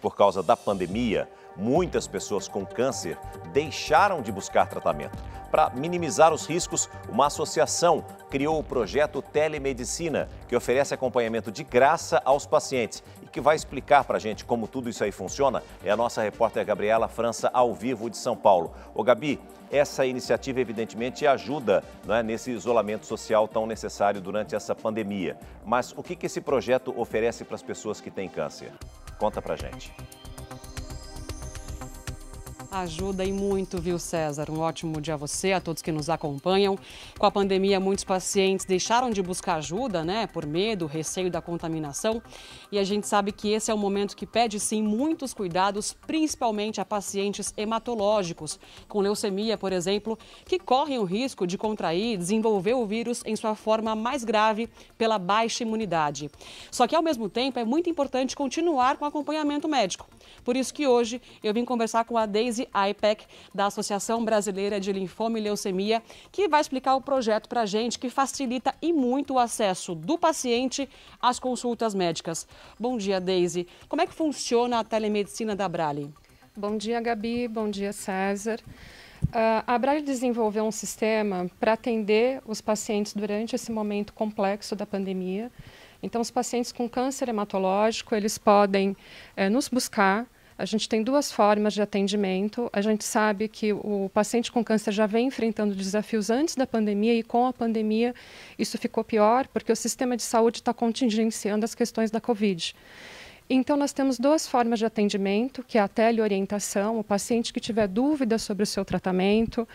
Por causa da pandemia, muitas pessoas com câncer deixaram de buscar tratamento. Para minimizar os riscos, uma associação criou o projeto Telemedicina, que oferece acompanhamento de graça aos pacientes. E que vai explicar para a gente como tudo isso aí funciona é a nossa repórter Gabriela França, ao vivo de São Paulo. Ô Gabi, essa iniciativa evidentemente ajuda né, nesse isolamento social tão necessário durante essa pandemia. Mas o que, que esse projeto oferece para as pessoas que têm câncer? Conta pra gente. Ajuda e muito, viu, César? Um ótimo dia a você, a todos que nos acompanham. Com a pandemia, muitos pacientes deixaram de buscar ajuda, né? Por medo, receio da contaminação. E a gente sabe que esse é um momento que pede, sim, muitos cuidados, principalmente a pacientes hematológicos, com leucemia, por exemplo, que correm o risco de contrair e desenvolver o vírus em sua forma mais grave pela baixa imunidade. Só que, ao mesmo tempo, é muito importante continuar com acompanhamento médico. Por isso que hoje eu vim conversar com a Deise Denise Aipec, da Associação Brasileira de Linfoma e Leucemia, que vai explicar o projeto para a gente, que facilita e muito o acesso do paciente às consultas médicas. Bom dia, Deise. Como é que funciona a telemedicina da Brali? Bom dia, Gabi. Bom dia, César. Uh, a Abrale desenvolveu um sistema para atender os pacientes durante esse momento complexo da pandemia. Então, os pacientes com câncer hematológico, eles podem eh, nos buscar a gente tem duas formas de atendimento. A gente sabe que o paciente com câncer já vem enfrentando desafios antes da pandemia e com a pandemia isso ficou pior, porque o sistema de saúde está contingenciando as questões da Covid. Então, nós temos duas formas de atendimento, que é a teleorientação, o paciente que tiver dúvidas sobre o seu tratamento,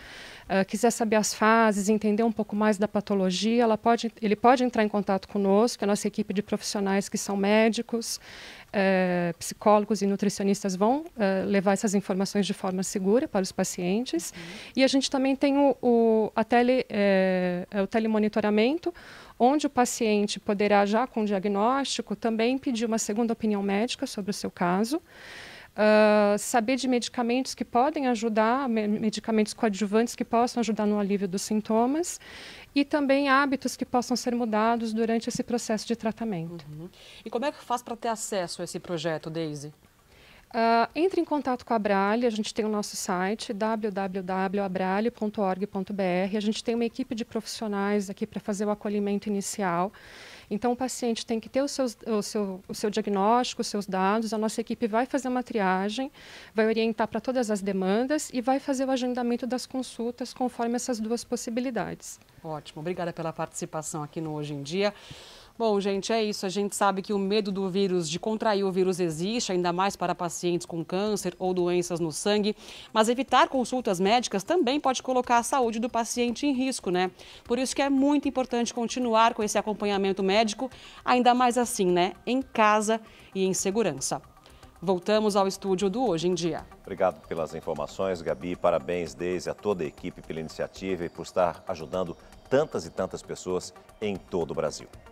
uh, quiser saber as fases, entender um pouco mais da patologia, ela pode, ele pode entrar em contato conosco, a nossa equipe de profissionais que são médicos, uh, psicólogos e nutricionistas vão uh, levar essas informações de forma segura para os pacientes. Uhum. E a gente também tem o, o, a tele, o telemonitoramento, onde o paciente poderá, já com o diagnóstico, também pedir uma segunda opinião médica sobre o seu caso. Uh, saber de medicamentos que podem ajudar, medicamentos coadjuvantes que possam ajudar no alívio dos sintomas e também hábitos que possam ser mudados durante esse processo de tratamento. Uhum. E como é que faz para ter acesso a esse projeto, Daisy? Uh, entre em contato com a Abrale, a gente tem o nosso site www.abrale.org.br. A gente tem uma equipe de profissionais aqui para fazer o acolhimento inicial. Então, o paciente tem que ter o seus, o, seu, o seu diagnóstico, os seus dados, a nossa equipe vai fazer uma triagem, vai orientar para todas as demandas e vai fazer o agendamento das consultas conforme essas duas possibilidades. Ótimo, obrigada pela participação aqui no Hoje em Dia. Bom, gente, é isso. A gente sabe que o medo do vírus, de contrair o vírus, existe, ainda mais para pacientes com câncer ou doenças no sangue. Mas evitar consultas médicas também pode colocar a saúde do paciente em risco, né? Por isso que é muito importante continuar com esse acompanhamento médico, ainda mais assim, né? Em casa e em segurança. Voltamos ao estúdio do Hoje em Dia. Obrigado pelas informações, Gabi. Parabéns, Deise, a toda a equipe pela iniciativa e por estar ajudando tantas e tantas pessoas em todo o Brasil.